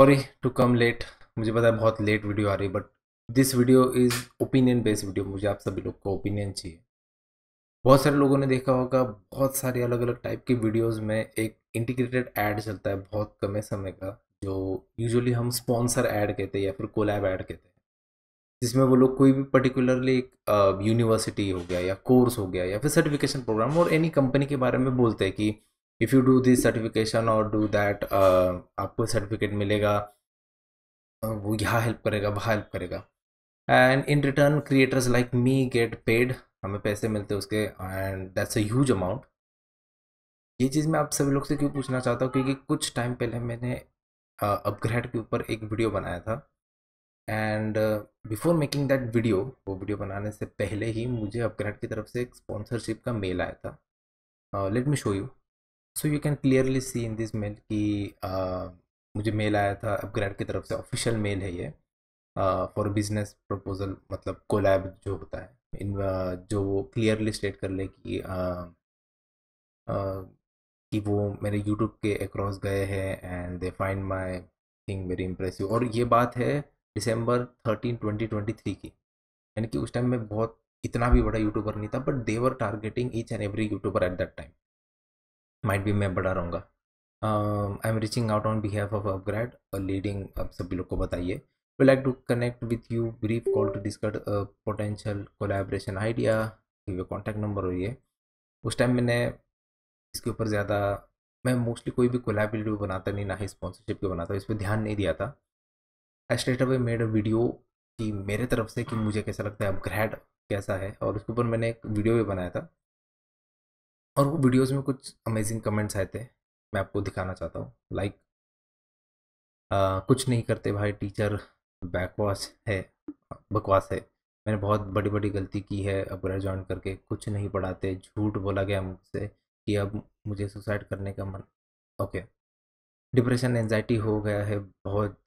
sorry to come late मुझे पता है बहुत लेट वीडियो आ रही है but this video is opinion based video मुझे आप सभी लोग को ओपिनियन चाहिए बहुत सारे लोगों ने देखा होगा बहुत सारे अलग अलग टाइप की वीडियोस में एक इंटीग्रेटेड ऐड चलता है बहुत कम समय का जो यूजुअली हम स्पॉन्सर ऐड कहते हैं या फिर कोलैब ऐड कहते हैं जिसमें वो लोग कोई भी पर्टिकुलरली एक यूनिवर्सिटी हो गया या कोर्स हो गया या फिर सर्टिफिकेशन प्रोग्राम और एनी कंपनी के बारे में बोलते हैं कि if you do this certification और डू दैट आपको सर्टिफिकेट मिलेगा uh, वो यहाँ हेल्प करेगा वहाँ हेल्प करेगा and in return creators like me get paid हमें पैसे मिलते उसके and that's a huge amount ये चीज़ मैं आप सभी लोग से क्यों पूछना चाहता हूँ क्योंकि कुछ टाइम पहले मैंने अपग्रेड uh, के ऊपर एक वीडियो बनाया था and before making that video वो वीडियो बनाने से पहले ही मुझे अपग्रेड की तरफ से एक स्पॉन्सरशिप का मेल आया था let me show you so you can clearly see in this mail कि uh, मुझे मेल आया था अपग्रेड की तरफ से ऑफिशियल मेल है ये फॉर बिजनेस प्रपोजल मतलब कोलैब जो होता है इन uh, जो वो क्लियरली स्टेट कर ले कि uh, कि वो मेरे यूट्यूब के अक्रॉस गए हैं and they find my thing very impressive और ये बात है December thirteen twenty twenty three की यानी कि उस टाइम में बहुत इतना भी बड़ा यूट्यूबर नहीं था but they were targeting each and every YouTuber at that time might भी मैं बढ़ा रहूँगा I am reaching out on behalf of upGrad और लीडिंग आप सभी लोग को बताइए we like to connect with you brief call to discuss potential collaboration idea ये कॉन्टैक्ट नंबर हो है उस टाइम मैंने इसके ऊपर ज़्यादा मैं मोस्टली कोई भी कोलेबिलिटी बनाता नहीं ना ही स्पॉन्सरशिप के बनाता इस पर ध्यान नहीं दिया था straight away made a video कि मेरे तरफ से कि मुझे कैसा लगता है अपग्रेड कैसा है और उसके ऊपर मैंने एक वीडियो भी बनाया था और वो वीडियोस में कुछ अमेजिंग कमेंट्स आए थे मैं आपको दिखाना चाहता हूँ लाइक कुछ नहीं करते भाई टीचर बैकवास है बकवास है मैंने बहुत बड़ी बड़ी गलती की है अब ज्वाइन करके कुछ नहीं पढ़ाते झूठ बोला गया मुझसे कि अब मुझे सुसाइड करने का मन ओके डिप्रेशन एनजाइटी हो गया है बहुत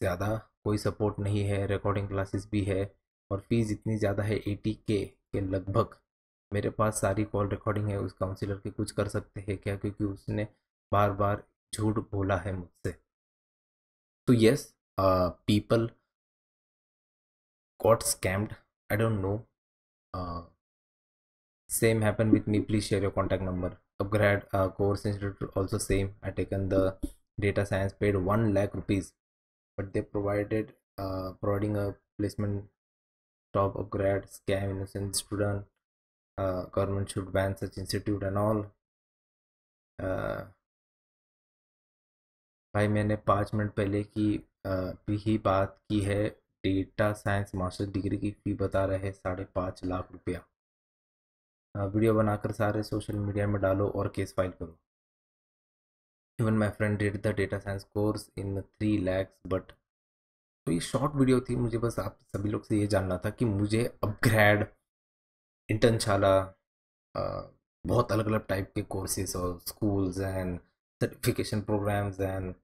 ज़्यादा कोई सपोर्ट नहीं है रिकॉर्डिंग क्लासेस भी है और फीस इतनी ज़्यादा है एटी के के लगभग मेरे पास सारी कॉल रिकॉर्डिंग है उस काउंसिलर की कुछ कर सकते हैं क्या क्योंकि उसने बार बार झूठ बोला है मुझसे तो yes people got scammed I don't know same happen with me please share your contact number upGrad course institute also same I taken the data science paid one lakh rupees but they provided providing placement top upGrad scam in student uh, government should ban such institute and all uh, भाई मैंने पाँच minute पहले की भी uh, ही बात की है data science master degree की फ़ी बता रहे हैं साढ़े पाँच लाख रुपया वीडियो uh, बनाकर सारे सोशल मीडिया में डालो और केस फाइल करो even my friend did the data science course in three lakhs but तो ये शॉर्ट वीडियो थी मुझे बस आप सभी लोग से ये जानना था कि मुझे अपग्रेड इंटर्नशाला बहुत अलग अलग टाइप के कोर्सेज और schools and certification programs and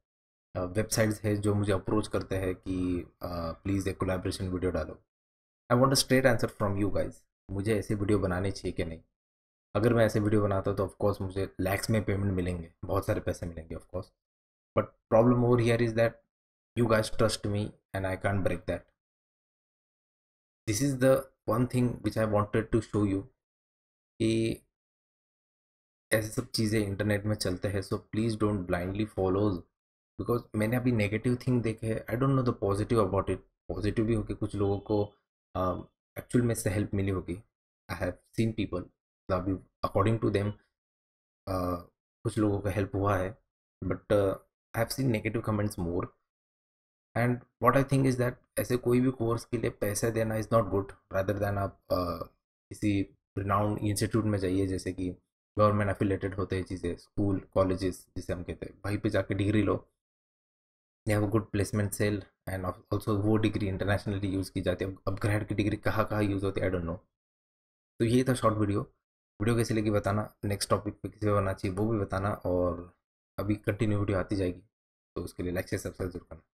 websites है जो मुझे अप्रोच करते हैं कि प्लीज़ एक कोलेब्रेशन वीडियो डालो I want a straight answer from you guys मुझे ऐसे वीडियो बनाने चाहिए कि नहीं अगर मैं ऐसे वीडियो बनाता हूँ तो ऑफकोर्स मुझे लैक्स में पेमेंट मिलेंगे बहुत सारे पैसे मिलेंगे of course but problem over here is that you guys trust me and I can't break that this is the one thing which I wanted to show you कि ऐसी सब चीज़ें इंटरनेट में चलते हैं so please don't blindly follows because मैंने अभी negative thing देखे है I don't know the positive about it positive भी होकर कुछ लोगों को एक्चुअल um, में से हेल्प मिली होगी आई हैव सीन पीपल अभी अकॉर्डिंग टू देम कुछ लोगों का हेल्प हुआ है but I have seen negative comments more and what I think is that ऐसे कोई भी कोर्स के लिए पैसे देना is not good rather than आप किसी रिनाउंड इंस्टीट्यूट में जाइए जैसे कि गवर्नमेंट एफिलेटेड होते हैं चीज़ें स्कूल कॉलेजेस जिसे हम कहते हैं वहीं पे जाके डिग्री लो they have a good placement cell and also वो डिग्री इंटरनेशनली यूज़ की जाती है अब ग्रेड की डिग्री कहाँ कहाँ यूज़ होती है आई डोंट नो तो ये था शॉर्ट वीडियो वीडियो कैसे लगी बताना नेक्स्ट टॉपिक पे किसे बनाना चाहिए वो भी बताना और अभी कंटिन्यू वीडियो आती जाएगी तो उसके लिए लाइक से सब्सक्राइब जरूर करना